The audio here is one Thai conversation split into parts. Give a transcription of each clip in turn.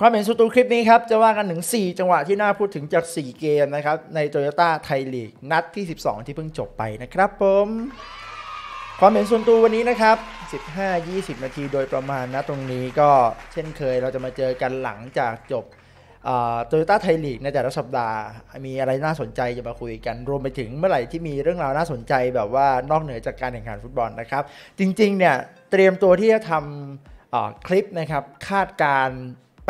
ความเห็นสุดตูคลิปนี้ครับจะว่ากันถึง4จังหวะที่น่าพูดถึงจาก 4 เกมนะครับในโตโยต้าไทยลีกนัดที่ 12 ที่เพิ่งจบไปนะครับผมความเห็นส่วนตัววันนี้นะครับ15-20 นาทีโดยประมาณนะตรงนี้ก็เช่นเคยเราจะมาเจอกันหลังจากจบโตโยต้าไทยลีกในแต่ละสัปดาห์มีอะไรน่าสนใจจะมาคุยกัน รวมไปถึงเมื่อไหร่ที่มีเรื่องราวน่าสนใจแบบว่านอกเหนือจากการแข่งขันฟุตบอลนะครับ จริงๆเนี่ยเตรียมตัวที่จะทำคลิปนะครับคาดการ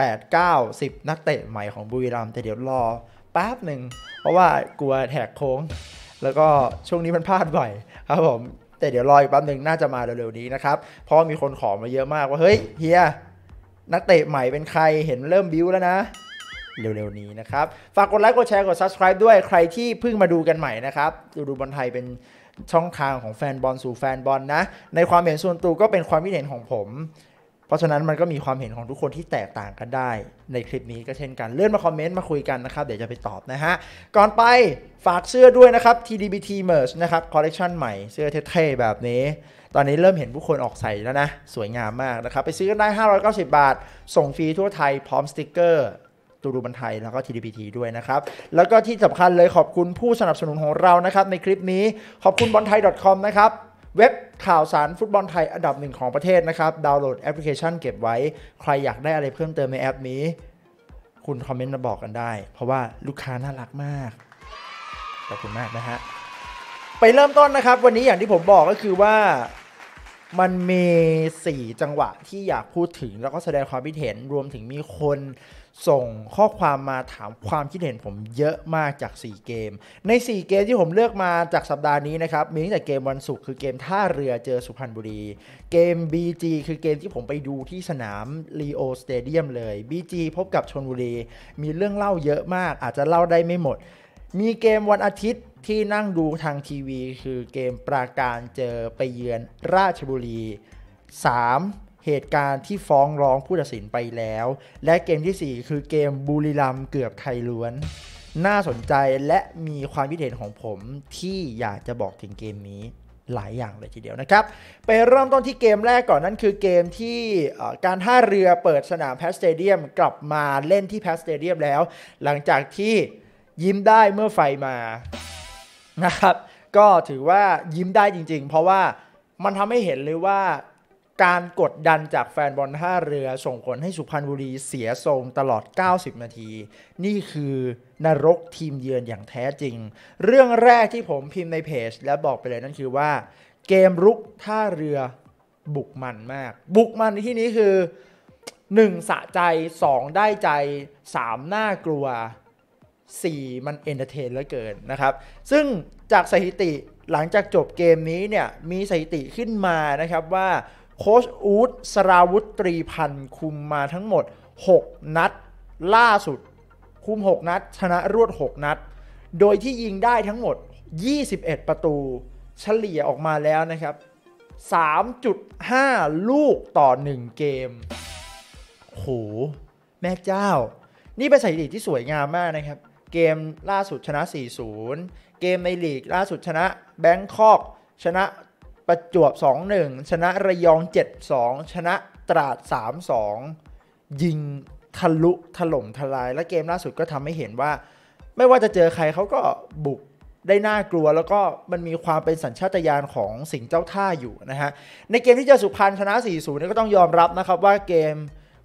8 9 10 นักเตะใหม่ของบุรีรัมย์แต่เดี๋ยวรอแป๊บหนึ่ง เพราะว่ากลัวแหกโค้ง แล้วก็ช่วงนี้มันพลาดบ่อยครับผม แต่เดี๋ยวรออีกแป๊บหนึ่งน่าจะมาเร็วๆนี้นะครับ เพราะมีคนขอมาเยอะมากว่าเฮ้ยเฮียนักเตะใหม่เป็นใครเห็นเริ่มบิ้วแล้วนะ เร็วๆนี้นะครับ ฝากกดไลค์กดแชร์กด subscribe ด้วยใครที่เพิ่งมาดูกันใหม่นะครับดูดูบอลไทยเป็นช่องทางของแฟนบอลสู่แฟนบอลนะในความเห็นส่วนตัวก็เป็นความคิดเห็นของผมราะฉะนั้นมันก็มีความเห็นของทุกคนที่แตกต่างกันได้ ในคลิปนี้ก็เช่นกัน เลื่อนมาคอมเมนต์ มาคุยกันนะครับ เดี๋ยวจะไปตอบนะฮะ ก่อนไปฝากเสื้อด้วยนะครับ TDBT Merch นะครับคอลเลคชันใหม่ เสื้อเท่ๆ แบบนี้ ตอนนี้เริ่มเห็นผู้คนออกใส่แล้วนะ สวยงามมากนะครับ ไปซื้อกันได้ 590 บาท ส่งฟรีทั่วไทยพร้อมสติกเกอร์ตูดูบันไทยแล้วก็ TDPT ด้วยนะครับแล้วก็ที่สำคัญเลยขอบคุณผู้สนับสนุนของเรานะครับในคลิปนี้ขอบคุณบอลไทย .com นะครับเว็บข่าวสารฟุตบอลไทยอันดับหนึ่งของประเทศนะครับ ดาวน์โหลดแอปพลิเคชัน เก็บไว้ ใครอยากได้อะไรเพิ่มเติมในแอปนี้คุณคอมเมนต์มาบอกกันได้ เพราะว่าลูกค้าน่ารักมาก ขอบคุณมากนะฮะ ไปเริ่มต้นนะครับ วันนี้อย่างที่ผมบอกก็คือว่ามันมี 4 จังหวะที่อยากพูดถึง แล้วก็แสดงความคิดเห็นรวมถึงมีคนส่งข้อความมาถามความคิดเห็นผมเยอะมากจาก 4 เกม ใน 4 เกมที่ผมเลือกมาจากสัปดาห์นี้นะครับ มีตั้งแต่เกมวันศุกร์คือเกมท่าเรือเจอสุพรรณบุรี เกม BG คือเกมที่ผมไปดูที่สนาม l ีโอสเตเดียมเลย BG พบกับชนบุรี มีเรื่องเล่าเยอะมากอาจจะเล่าได้ไม่หมด มีเกมวันอาทิตย์ที่นั่งดูทางทีวี คือเกมปราการเจอไปเยือนราชบุรี 3เหตุการณ์ที่ฟ้องร้องผู้ตัดสินไปแล้ว และเกมที่ 4 คือเกมบุรีรัมเกือบไทยล้วน น่าสนใจและมีความคิดเห็นของผมที่อยากจะบอกถึงเกมนี้หลายอย่างเลยทีเดียวนะครับ ไปเริ่มต้นที่เกมแรกก่อนนั่นคือเกมที่การท่าเรือเปิดสนามแพสเตเดียมกลับมาเล่นที่แพสเตเดียมแล้ว หลังจากที่ยิ้มได้เมื่อไฟมานะครับ ก็ถือว่ายิ้มได้จริง ๆ เพราะว่ามันทำให้เห็นเลยว่าการกดดันจากแฟนบอลท่าเรือส่งผลให้สุพรรณบุรีเสียทรงตลอด 90 นาที นี่คือนรกทีมเยือนอย่างแท้จริง เรื่องแรกที่ผมพิมพ์ในเพจและบอกไปเลยนั่นคือว่า เกมรุกท่าเรือบุกมันมาก บุกมันนที่นี้คือ 1สะใจ 2 ได้ใจ3น่ากลัว 4 มันเอนเตอร์เทนเหลือเกินนะครับ ซึ่งจากสถิติหลังจากจบเกมนี้เนี่ยมีสถิติขึ้นมานะครับว่าโค้ชอูดสราวุธตรีพันธ์คุมมาทั้งหมด 6 นัดล่าสุด คุม 6 นัด ชนะรวด 6 นัด โดยที่ยิงได้ทั้งหมด 21 ประตูเฉลี่ยออกมาแล้วนะครับ 3.5 ลูกต่อ 1 เกมโหแม่เจ้า นี่เป็นสถิติที่สวยงามมากนะครับ เกมล่าสุดชนะ 4-0 เกมในลีกล่าสุดชนะ แบงคอกชนะประจวบ 2-1 ชนะระยอง 7-2 ชนะตราด 3-2 ยิงทะลุถล่มทลาย และเกมล่าสุดก็ทำให้เห็นว่า ไม่ว่าจะเจอใครเขาก็บุกได้น่ากลัวแล้วก็มันมีความเป็นสัญชาตญาณของสิงเจ้าท่าอยู่นะฮะในเกมที่เจอสุพรรณชนะ 4-0นี่ก็ต้องยอมรับนะครับ ว่าเกม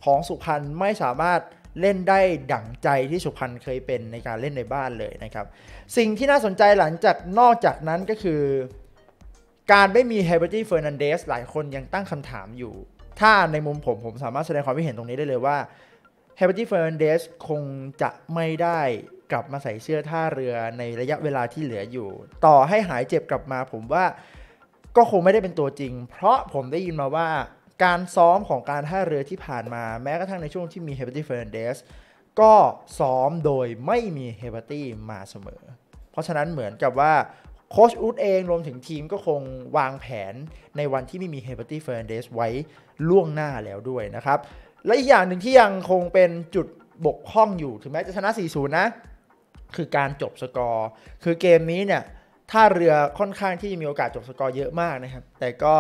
ของสุพรรณไม่สามารถเล่นได้ดั่งใจที่สุพรรณเคยเป็นในการเล่นในบ้านเลยนะครับ สิ่งที่น่าสนใจหลังจากนอกจากนั้นก็คือการไม่มีเฮเบอร์ตี้เฟอร์นันเดสหลายคนยังตั้งคำถามอยู่ ถ้าในมุมผมผมสามารถแสดงความคิดเห็นตรงนี้ได้เลยว่าเฮเบอร์ตี้เฟอร์นันเดสคงจะไม่ได้กลับมาใส่เสื้อท่าเรือในระยะเวลาที่เหลืออยู่ ต่อให้หายเจ็บกลับมาผมว่า ก็คงไม่ได้เป็นตัวจริง เพราะผมได้ยินมาว่า การซ้อมของการท่าเรือที่ผ่านมาแม้กระทั่งในช่วงที่มีเฮเบอร์ตี้เฟอร์นันเดสก็ซ้อมโดยไม่มีเฮเบอร์ตี้มาเสมอ เพราะฉะนั้นเหมือนกับว่าโค้ชอูตเองรวมถึงทีมก็คงวางแผนในวันที่ไม่มีเฮเบอร์ตี้เฟอร์นเดสไว้ล่วงหน้าแล้วด้วยนะครับ และอีกอย่างหนึ่งที่ยังคงเป็นจุดบกพร่องอยู่ถึงแม้จะชนะ 4-0 นะ คือการจบสกอร์คือเกมนี้เนี่ยท่าเรือค่อนข้างที่มีโอกาสจบสกอร์เยอะมากนะครับ แต่ก็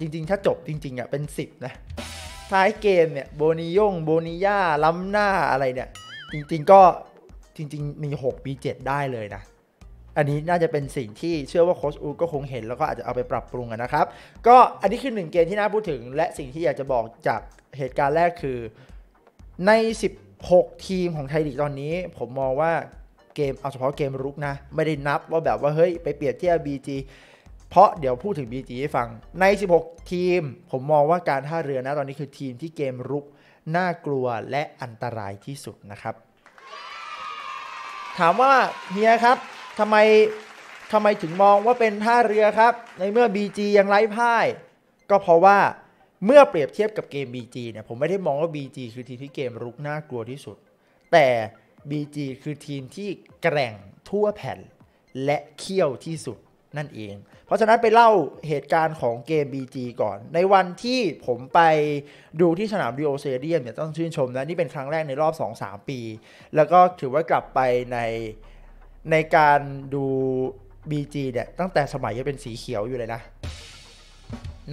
จริงๆถ้าจบจริงๆอ่ะเป็น 10 นะท้ายเกมเนี่ยโบนิยง โบนิย่า ล้ำหน้าอะไรเนี่ยจริงๆก็จริง ๆมี6มี7ได้เลยนะอันนี้น่าจะเป็นสิ่งที่เชื่อว่าโค้ชอูก็คงเห็นแล้วก็อาจจะเอาไปปรับปรุงนะครับ ก็อันนี้คือหนึ่งเกมที่น่าพูดถึงและสิ่งที่อยากจะบอกจากเหตุการณ์แรกคือใน 16 ทีมของไทยลีกตอนนี้ ผมมองว่าเกมเอาเฉพาะเกมรุกนะไม่ได้นับว่าแบบว่าเฮ้ยไปเปรียบเทียบ BG เพราะเดี๋ยวพูดถึง BG ให้ฟังใน 16 ทีม ผมมองว่าการท่าเรือนะตอนนี้คือทีมที่เกมรุกน่ากลัวและอันตรายที่สุดนะครับ ถามว่าเฮียครับทำไมทำไมถึงมองว่าเป็นท่าเรือครับ ในเมื่อ BG ยังไร้พ่ายก็เพราะว่าเมื่อเปรียบเทียบกับเกม BG เนี่ยผมไม่ได้มองว่า BG คือทีมที่เกมรุกน่ากลัวที่สุด แต่ BG คือทีมที่แกร่งทั่วแผ่นและเขี้ยวที่สุดนั่นเอง เพราะฉะนั้นไปเล่าเหตุการณ์ของเกม BG ก่อน ในวันที่ผมไปดูที่สนามดิโอเซเดียมเนี่ยต้องชื่นชมนะนี่เป็นครั้งแรกในรอบ 2-3 ปี แล้วก็ถือว่ากลับไปในในการดู BG เนี่ยตั้งแต่สมัยยังเป็นสีเขียวอยู่เลยนะ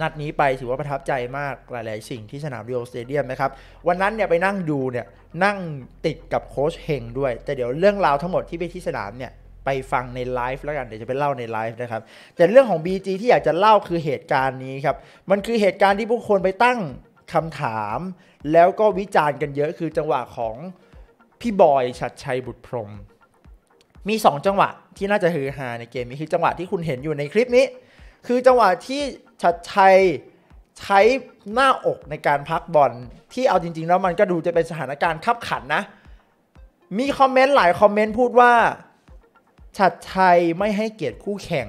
นัดนี้ไปถือว่าประทับใจมากหลาย ๆ สิ่งที่สนามดิโอสเตเดียมนะครับวันนั้นเนี่ยไปนั่งดูเนี่ยนั่งติดกับโค้ชเฮงด้วย แต่เดี๋ยวเรื่องราวทั้งหมดที่ไปที่สนามเนี่ยไปฟังในไลฟ์แล้วกันเดี๋ยวจะไปเล่าในไลฟ์นะครับแต่เรื่องของ BG ที่อยากจะเล่าคือเหตุการณ์นี้ครับ มันคือเหตุการณ์ที่ผู้คนไปตั้งคำถาม แล้วก็วิจารณ์กันเยอะคือจังหวะของพี่บอยชัดชัยบุตรพรมมี 2 จังหวะ ที่น่าจะฮือฮาในเกมนี้คือจังหวะที่คุณเห็นอยู่ในคลิปนี้ คือจังหวะที่ชัดชัยใช้หน้าอกในการพักบอลที่เอาจริงๆแล้วมันก็ดูจะเป็นสถานการณ์ขับขันนะ มีคอมเมนต์หลายคอมเมนต์พูดว่าชัดชัยไม่ให้เกียรติคู่แข่ง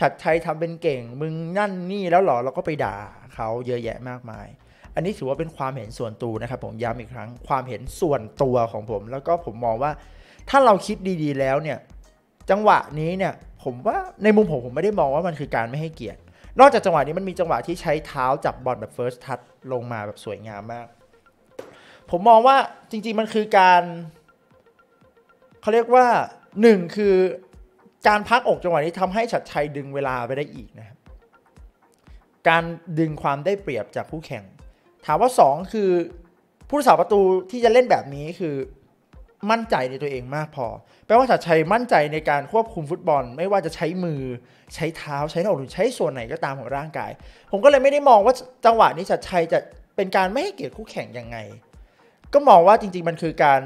ชัดชัยทำเป็นเก่งมึงนั่นนี่แล้วหรอแล้วก็ไปด่าเขาเยอะแยะมากมาย อันนี้ถือว่าเป็นความเห็นส่วนตัวนะครับ ผมย้ำอีกครั้งความเห็นส่วนตัวของผมแล้วก็ผมมองว่าถ้าเราคิดดีๆ แล้วเนี่ยจังหวะนี้เนี่ยผมว่าในมุมผมผมไม่ได้มองว่ามันคือการไม่ให้เกียรตินอกจากจังหวะนี้มันมีจังหวะที่ใช้เท้าจับบอลแบบ first touch ลงมาแบบสวยงามมาก ผมมองว่าจริงๆมันคือการเขาเรียกว่าหนึ่งคือการพักอกจังหวะนี้ทำให้ฉัดชัยดึงเวลาไปได้อีกนะครับ การดึงความได้เปรียบจากคู่แข่ง ถามว่า 2 คือผู้สาประตูที่จะเล่นแบบนี้คือมั่นใจในตัวเองมากพอ แปลว่าชัดชัยมั่นใจในการควบคุมฟุตบอลไม่ว่าจะใช้มือใช้เท้าใช้หน้าอกหรือใช้ส่วนไหนก็ตามของร่างกาย ผมก็เลยไม่ได้มองว่าจังหวะนี้ชัดชัยจะเป็นการไม่ให้เกียรติคู่แข่งยังไง ก็มองว่าจริง ๆ มันคือการ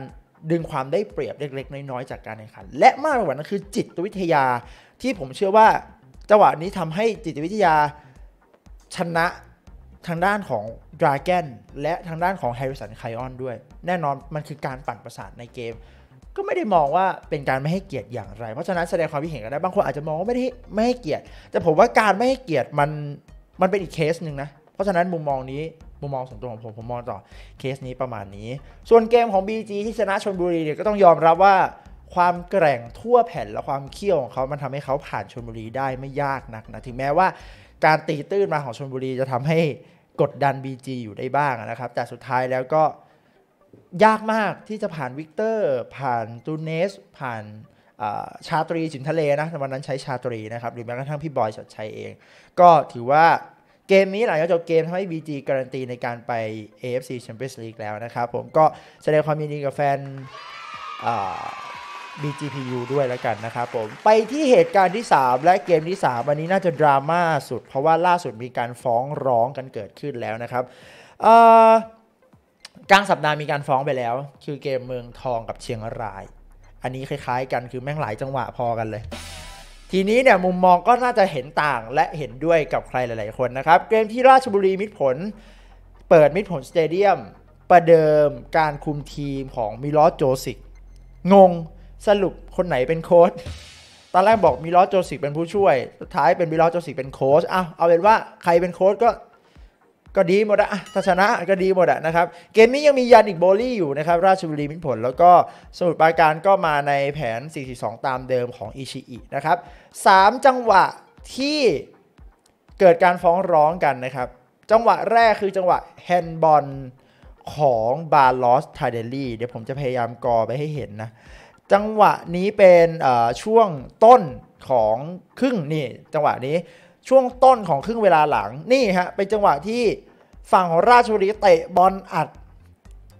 ดึงความได้เปรียบเล็กๆน้อยๆจากการแข่งขัน และมากกว่านั้นคือ จิตวิทยาที่ผมเชื่อว่าจังหวะนี้ทำให้จิตวิทยาชนะทางด้านของดราแกนและทางด้านของแฮร์ริสันไคออนด้วยแน่นอนมันคือการปั่นประสาทในเกม ก็ไม่ได้มองว่าเป็นการไม่ให้เกียรติอย่างไร เพราะฉะนั้นแสดงความคิดเห็นกันได้บางคนอาจจะมองว่าไม่ได้ไม่ให้เกียรติ แต่ผมว่าการไม่ให้เกียรติมันมันเป็นอีกเคสหนึ่งนะ เพราะฉะนั้นมุมมองนีุ้มมองส่วนตัวของผมผมมองต่อเคสนี้ประมาณนี้ ส่วนเกมของ BG ที่ชนะชนบุรีเนี่ยก็ต้องยอมรับว่า ความแกร่งทั่วแผ่นและความเขี้ยวของเขามันทำให้เขาผ่านชนบุรีได้ไม่ยากนักนะถึงแม้ว่าการตีตื้นมาของชนบุรีจะทำให้กดดัน BG อยู่ได้บ้างนะครับแต่สุดท้ายแล้วก็ยากมากที่จะผ่านวิกเตอร์ผ่านตูเนส ผ่านชาตรีฉินทะเลนะวันนั้นใช้ชาตรีนะครับ หรือแม้กระทั่งพี่บอยชดชัยเอง ก็ถือว่าเกมนี้หลังจากจบเกมทำให้ BG การันตีในการไป AFC Champions League แล้วนะครับ ผมก็แสดงความยินดีกับแฟน BGPU ด้วยแล้วกันนะครับผมไปที่เหตุการณ์ที่ 3 และเกมที่3วันนี้น่าจะดราม่าสุด เพราะว่าล่าสุดมีการฟ้องร้องกันเกิดขึ้นแล้วนะครับกลางสัปดาห์มีการฟ้องไปแล้ว คือเกมเมืองทองกับเชียงราย อันนี้คล้ายๆกันคือแม่งหลายจังหวะพอกันเลย ทีนี้เนี่ยมุมมองก็น่าจะเห็นต่างและเห็นด้วยกับใครหลายๆคนนะครับ เกมที่ราชบุรีมิตรผล เปิดมิตรผลสเตเดียม ประเดิมการคุมทีมของมิลอสโจสิกงงสรุปคนไหนเป็นโค้ชตอนแรกบอกมิลอสโจสิกเป็นผู้ช่วยสุดท้ายเป็นมิลอสโจสิกเป็นโค้ชอ้าวเอาเป็นว่าใครเป็นโค้ชก็ก็ดีหมดอะถ้าชนะก็ดีหมดอะนะครับ เกมนี้ยังมียันอีกโบลี่อยู่นะครับ ราชบุรีมิตรผลแล้วก็สมุดรปาการก็มาในแผน 4 2 ตามเดิมของอิชิอินะครับ3จังหวะที่เกิดการฟ้องร้องกันนะครับ จังหวะแรกคือจังหวะแฮนด์บอลของบาลอสทาเดลลี่เดี๋ยวผมจะพยายามกอไปให้เห็นนะ จังหวะนี้เป็นช่วงต้นของครึ่งนี่จังหวะนี้ช่วงต้นของครึ่งเวลาหลัง นี่ฮะ เป็นจังหวะที่ฝั่งของ ราชบุรีเตะบอลอัด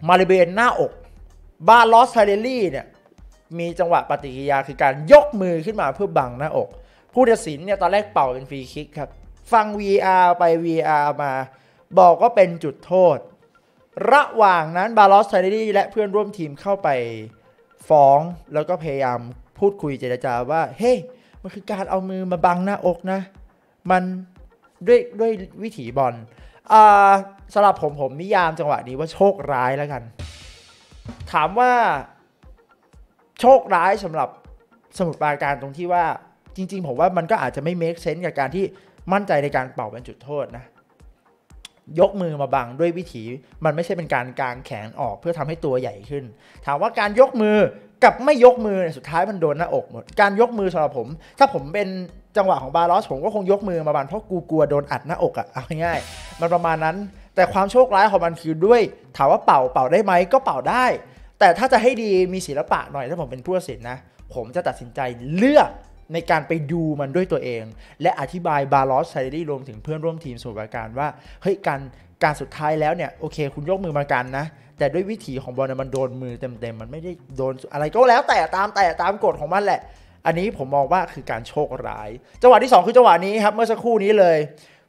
มาริเบนหน้าอกบาลอสไทเรลลี่เนี่ยมีจังหวะปฏิกิริยาคือการยกมือขึ้นมาเพื่อบังหน้าอก ผู้ตัดสินเนี่ยตอนแรกเป่าเป็นฟรีคิกครับ ฟัง VR ไป VR มา บอกก็เป็นจุดโทษ ระหว่างนั้นบาลอสไทเรลลี่และเพื่อนร่วมทีมเข้าไปฟ้องแล้วก็พยายามพูดคุยเจรจาว่าเฮ้ hey, มันคือการเอามือมาบังหน้าอกนะมันด้วยด้วยวิถีบอลอ่าสำหรับผมผมนิยามจังหวะนี้ว่าโชคร้ายแล้วกัน ถามว่าโชคร้ายสำหรับสมุดปราการตรงที่ว่าจริงๆ ผมว่ามันก็อาจจะไม่เมคเซนส์กับการที่มั่นใจในการเป่าเป็นจุดโทษนะยกมือมาบังด้วยวิถีมันไม่ใช่เป็นการกางแขนออกเพื่อทำให้ตัวใหญ่ขึ้น ถามว่าการยกมือกับไม่ยกมือสุดท้ายมันโดนหน้าอกหมดการยกมือสำหรับผม ถ้าผมเป็นจังหวะของบาลอสผมก็คงยกมือมาบังเพราะกูกลัวโดนอัดหน้าอกอะเอาง่ายมันประมาณนั้นแต่ความโชคร้ายของมันคือด้วย ถามว่าเป่าเป่าได้ไหมก็เป่าได้ แต่ถ้าจะให้ดีมีศิลปะหน่อยถ้าผมเป็นผู้ตัดสินนะ ผมจะตัดสินใจเลือกในการไปดูมันด้วยตัวเอง และอธิบายบาลอสไซดี่รวมถึงเพื่อนร่วมทีมสมุดบปราการว่าเฮ้ยการการสุดท้ายแล้วเนี่ยโอเค คุณยกมือมากันนะ แต่ด้วยวิถีของบอลมันโดนมือเต็มๆ มันไม่ได้โดนอะไรก็แล้วแต่ตามแต่ตามกฎของมันแหละ อันนี้ผมมองว่าคือการโชคร้าย จังหวะที่ 2 คือจังหวะนี้ครับ เมื่อสักครู่นี้เลย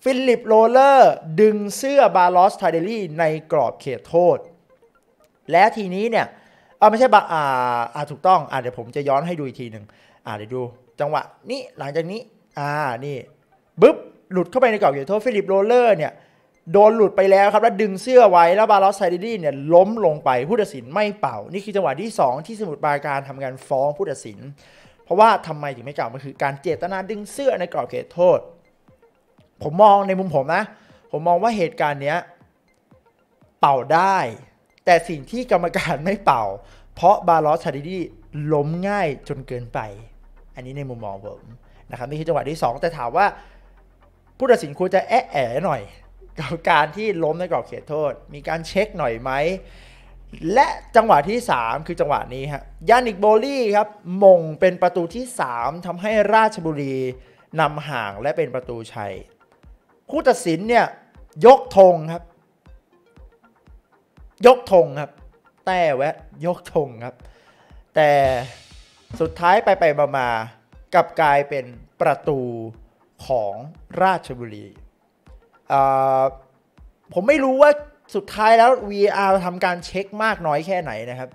ฟิลิปโรเลอร์ดึงเสื้อบาลอสไทเดลี่ในกรอบเขตโทษ และทีนี้เนี่ยเอาไม่ใช่บาอ่าอาถูกต้องอ่าเดี๋ยวผมจะย้อนให้ดูอีกทีหนึ่งอ่าเดี๋ยวดูจังหวะนี้หลังจากนี้อ่านี่บึ๊บหลุดเข้าไปในกรอบเขตโทษฟิลิปโรเลอร์เนี่ยโดนหลุดไปแล้วครับแล้วดึงเสื้อไว้ แล้วบาลอสไซดดี้เนี่ยล้มลงไปผู้ตัดสินไม่เป่า นี่คือจังหวะที่ 2 ที่สมุดปาการทำการฟ้องผู้ตัดสิน เพราะว่าทำไมถึงไม่เก่ามันคือการเจตนาดึงเสื้อในกรอบเขตโทษ ผมมองในมุมผมนะ ผมมองว่าเหตุการณ์เนี้ยเป่าได้แต่สิ่งที่กรรมการไม่เป่า เพราะบาลอสชาดิดี้ล้มง่ายจนเกินไป อันนี้ในมุมมองผมนะครับนี่คือจังหวะที่ 2 แต่ถามว่า ผู้ตัดสินควรจะแอะแอะหน่อยกับการที่ล้มในกรอบเขตโทษ มีการเช็คหน่อยไหมและจังหวะที่ 3 คือจังหวะนี้ฮะยานิกโบลี่ครับมงเป็นประตูที่ 3 ทำให้ราชบุรีนำห่างและเป็นประตูชัย ผู้ตัดสินเนี่ยยกธงครับยกธงครับ แต่แวะยกธงครับ แต่สุดท้ายไปไปมามา กับกลายเป็นประตูของราชบุรีผมไม่รู้ว่าสุดท้ายแล้ว VR ทำการเช็คมากน้อยแค่ไหนนะครับ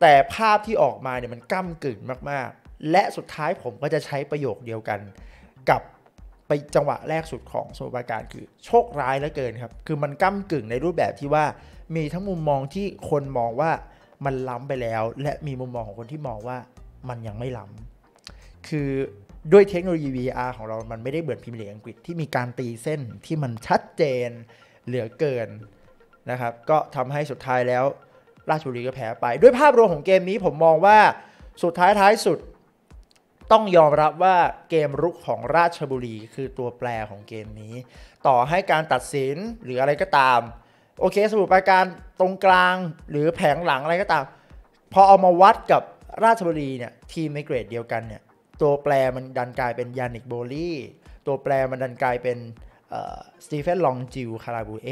แต่ภาพที่ออกมาเนี่ยมันก้ากึ่งมากๆ และสุดท้ายผมก็จะใช้ประโยคเดียวกัน กับไปจังหวะแรกสุดของสมุทรปราการคือ โชคร้ายเหลือเกินครับ คือมันก้ากึ่งในรูปแบบที่ว่ามีทั้งมุมมองที่คนมองว่ามันล้ำไปแล้ว และมีมุมมองของคนที่มองว่ามันยังไม่ล้ำคือด้วยเทคโนโลยี VR ของเรามันไม่ได้เบือนพิมพ์เหลียอังกฤษที่มีการตีเส้นที่มันชัดเจนเหลือเกินนะครับก็ทำให้สุดท้ายแล้ว ราชบุรีก็แพ้ไป ด้วยภาพรวมของเกมนี้ผมมองว่าสุดท้ายท้ายสุด ต้องยอมรับว่าเกมรุกของราชบุรี คือตัวแปรของเกมนี้ ต่อให้การตัดสินหรืออะไรก็ตามโอเคสมุดปราการตรงกลางหรือแผงหลังอะไรก็ตามพอเอามาวัดกับราชบุรีเนี่ยทีมในเกรดเดียวกันเนี่ยตัวแปรมันดันกลายเป็นยานิกโบลีตัวแปรมันดันกลายเป็นสตีเฟนลองจิวคาราบูเอ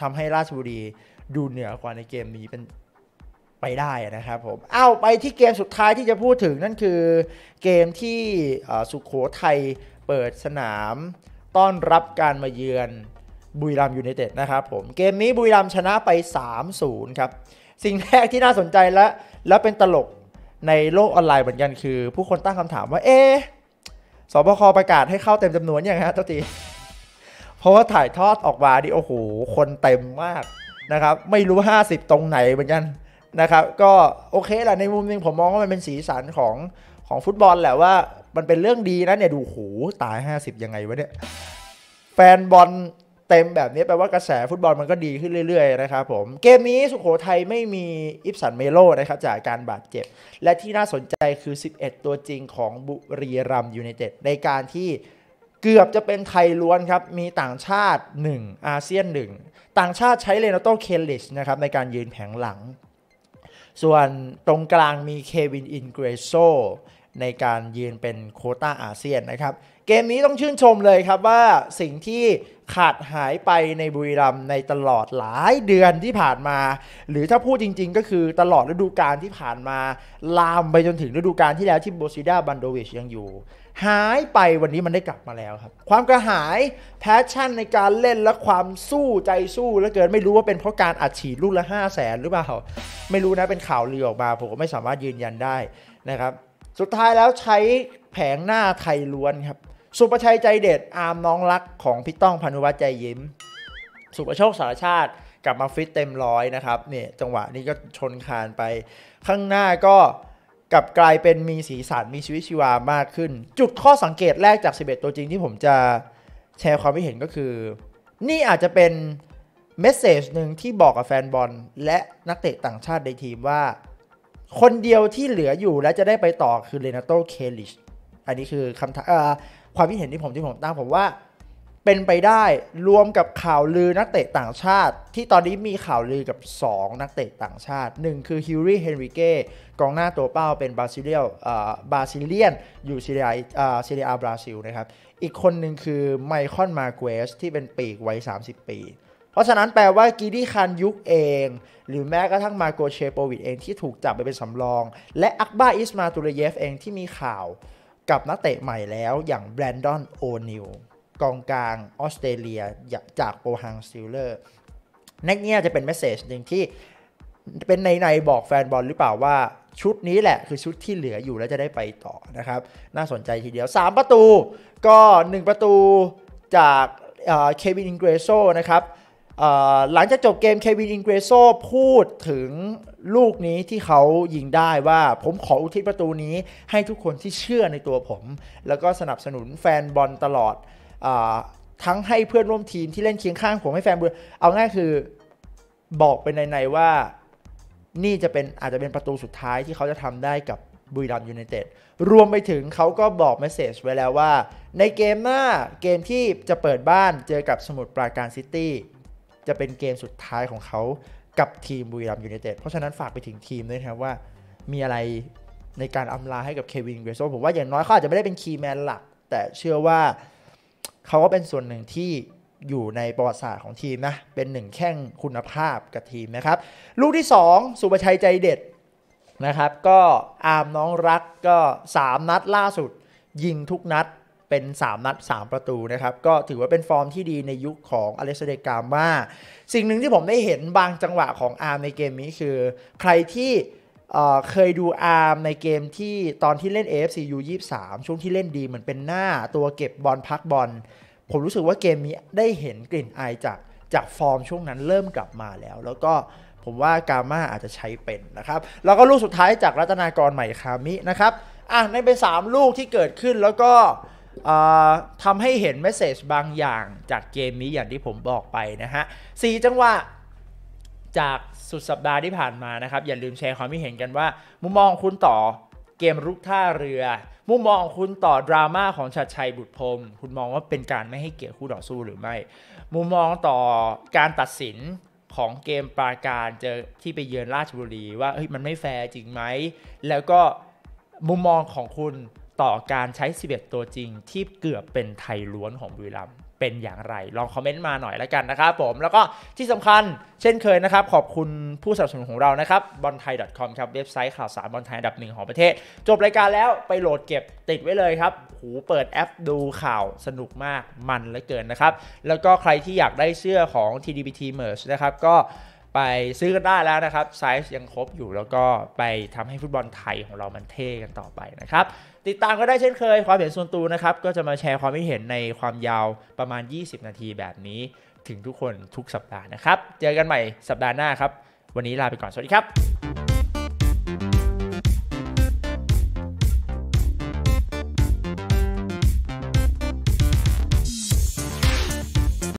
ทำให้ราชบุรีดูเหนือกว่าในเกมนี้เป็นไปได้นะครับผมเอาไปที่เกมสุดท้ายที่จะพูดถึงนั่นคือเกมที่สุขโขทัยเปิดสนาม ต้อนรับการมาเยือนบุรีรัมยูไนเต็ดนะครับผมเกมนี้บุรีรัมชนะไป 3-0 ครับ สิ่งแรกที่น่าสนใจและและเป็นตลกในโลกออนไลน์เหมือนกันคือผู้คนตั้งคำถามว่า เอ๊สบคประกาศให้เข้าเต็มจำนวนยังฮะตัวตีเพราะว่าถ่ายทอดออกมาดิโอ้โห คนเต็มมากนะครับไม่รู้ 50 ตรงไหนเหมือนกันนะครับก็โอเคแหละในมุมนึงผมมองว่ามันเป็นสีสันของของฟุตบอลแหละว่า มันเป็นเรื่องดีนะเนี่ยดูโหตาย 50ยังไงวะเนี่ยแฟนบอลเต็มแบบนี้แปลว่ากระแสฟุตบอลมันก็ดีขึ้นเรื่อยๆนะครับผม เกมนี้สุขโขทัยไม่มีอิฟสันเมโลนะครับจากการบาดเจ็บ และที่น่าสนใจคือ 11 ตัวจริงของบุรีรัมยูไนเต็ดในการที่เกือบจะเป็นไทยล้วนครับ มีต่างชาติ 1 อาเซียน 1 ต่างชาติใช้เลนโตเคลิชนะครับในการยืนแผงหลัง ส่วนตรงกลางมีเควินอินเกรโซในการยืนเป็นโคต้าอาเซียนนะครับเกมนี้ต้องชื่นชมเลยครับว่าสิ่งที่ขาดหายไปในบุรีรัมในตลอดหลายเดือนที่ผ่านมา หรือถ้าพูดจริง ๆ ก็คือตลอดฤดูกาลที่ผ่านมา ลามไปจนถึงฤดูกาลที่แล้วที่โบซิดาบันโดวิชยังอยู่ หายไปวันนี้มันได้กลับมาแล้วครับ ความกระหายแพชชั่นในการเล่นและความสู้ใจสู้และเกิน ไม่รู้ว่าเป็นเพราะการอัดฉีดลูกละ 5 0 0แสนหรือเปล่าไม่รู้นะเป็นข่าวลือออกมาผมก็ไม่สามารถยืนยันได้นะครับ สุดท้ายแล้วใช้แผงหน้าไทยล้วนครับสุประชัยใจเด็ดอาร์มน้องรักของพี่ต้องพานุวัฒน์ใจยิ้ม สุประโชคสารชาติกลับมาฟิตเต็มร้อยนะครับเนี่ยจังหวะนี้ก็ชนคานไป ข้างหน้าก็กลับกลายเป็นมีสีสันมีชีวิตชีวามากขึ้น จุดข้อสังเกตแรกจาก 11 ตัวจริงที่ผมจะแชร์ความคิดเห็นก็คือ นี่อาจจะเป็นเมสเซจหนึ่งที่บอกกับแฟนบอลและนักเตะต่างชาติในทีมว่า คนเดียวที่เหลืออยู่และจะได้ไปต่อคือเรนาโตเคลิชอันนี้คือคำถามความคิดเห็นที่ผมที่ผมตั้งผมว่า เป็นไปได้รวมกับข่าวลือนักเตะต่างชาติที่ตอนนี้มีข่าวลือกับ 2 นักเตะต่างชาติ1คือฮิลรี่ เฮนริเก้กองหน้าตัวเป้าเป็นบราซิเลียนบราซิเลียนอยู่ซีเรียซีเรียบราซิลนะครับอีกคนหนึ่งคือไมคอนมาเกวสที่เป็นปีกวัย30 ปี เพราะฉะนั้นแปลว่ากีดี้คันยุคเองหรือแม้กระทั่งมาโกเชโปวิดเองที่ถูกจับไปเป็นสำรอง และอักบา อิสมาตุลเยฟเองที่มีข่าวกับนักเตะใหม่แล้วอย่างแบรนดอนโอนิลกองกลางออสเตรเลียจากโปฮังซิลเลอร์นักเนี่ยจะเป็นเมสเซจหนึ่งที่ เป็นในในบอกแฟนบอลหรือเปล่าว่าชุดนี้แหละคือชุดที่เหลืออยู่แล้วจะได้ไปต่อนะครับ น่าสนใจทีเดียว 3 ประตู ก็ 1 ประตูจากเควินอิงเกรโซนะครับหลังจากจบเกมเควินอินเกรโซพูดถึงลูกนี้ที่เขายิงได้ว่าผมขออุทิศประตูนี้ให้ทุกคนที่เชื่อในตัวผม แล้วก็สนับสนุนแฟนบอลตลอดอทั้งให้เพื่อนร่วมทีมที่เล่นเคียงข้างผมให้แฟนบอลเอาง่ายคือบอกไปในๆว่า นี่จะเป็นอาจจะเป็นประตูสุดท้ายที่เขาจะทำได้กับบุรีรัมยูไนเต็ดรวมไปถึงเขาก็บอกเมสเซจไว้แล้วว่า ในเกมหน้าเกมที่จะเปิดบ้านเจอกับสมุทรปราการซิตี้จะเป็นเกมสุดท้ายของเขากับทีมบุรีรัมยูไนเต็ดเพราะฉะนั้นฝากไปถึงทีมด้วยครับ ว่ามีอะไรในการอำลาให้กับเควินเกรโซผมว่าอย่างน้อยเขาอาจจะไม่ได้เป็นคีย์แมนหลัก แต่เชื่อว่าเขาก็เป็นส่วนหนึ่งที่อยู่ในประวัติศาสตร์ของทีมนะ เป็นหนึ่งแข้งคุณภาพกับทีมนะครับ ลูกที่ 2 สุประชัยใจเด็ดนะครับ ก็อามน้องรักก็3นัดล่าสุด ยิงทุกนัดเป็น3นัด3ประตูนะครับ ก็ถือว่าเป็นฟอร์มที่ดีในยุคของอเลสกเดกามาสิ่งหนึ่งที่ผมได้เห็นบางจังหวะของอาร์มในเกมนี้คือ ใครที่เคยดูอาร์มในเกมที่ตอนที่เล่น AFC U23 ช่วงที่เล่นดีเหมือนเป็นหน้าตัวเก็บบอลพักบอลผมรู้สึกว่าเกมนี้ได้เห็นกลิ่นอายจากจากฟอร์มช่วงนั้นเริ่มกลับมาแล้ว แล้วก็ผมว่ากาม่าอาจจะใช้เป็นนะครับแล้วก็ลูกสุดท้ายจากรัตนากรใหม่คามินะครับอ่ะน่นเป็น 3 ลูกที่เกิดขึ้นแล้วก็ทำให้เห็นเมสเซจบางอย่างจากเกมนี้อย่างที่ผมบอกไปนะฮะสี่จังหวะจากสุดสัปดาห์ที่ผ่านมานะครับอย่าลืมแชร์ความคิดเห็นกันว่า มุมมองคุณต่อเกมรุกท่าเรือ มุมมองคุณต่อดราม่าของชัดชัยบุตรพรมคุณมองว่าเป็นการไม่ให้เกียรติคู่ต่อสู้หรือไม่ มุมมองต่อการตัดสินของเกมปราการเจอที่ไปเยือนราชบุรีว่าเฮ้ยมันไม่แฟร์จริงไหมแล้วก็มุมมองของคุณต่อการใช้ 11 ตัวจริงที่เกือบเป็นไทยล้วนของบุรีรัมย์เป็นอย่างไร ลองคอมเมนต์มาหน่อยแล้วกันนะครับผมแล้วก็ที่สำคัญเช่นเคยนะครับ ขอบคุณผู้สนับสนุนของเรานะครับบอลไทย .com ครับเว็บไซต์ข่าวสารบอลไทยอันดับหนึ่งของประเทศ จบรายการแล้วไปโหลดเก็บติดไว้เลยครับ หูเปิดแอปดูข่าวสนุกมากมันเหลือเกินนะครับ แล้วก็ใครที่อยากได้เสื้อของ TDBT m e r c h นะครับก็ไปซื้อกันได้แล้วนะครับไซส์ยังครบอยู่แล้วก็ไปทำให้ฟุตบอลไทยของเรามันเท่กันต่อไปนะครับติดตามก็ได้เช่นเคยความเห็นส่วนตัวนะครับ ก็จะมาแชร์ความเห็นในความยาวประมาณ 20 นาทีแบบนี้ถึงทุกคนทุกสัปดาห์นะครับ เจอกันใหม่สัปดาห์หน้าครับ วันนี้ลาไปก่อนสวัสดีครับ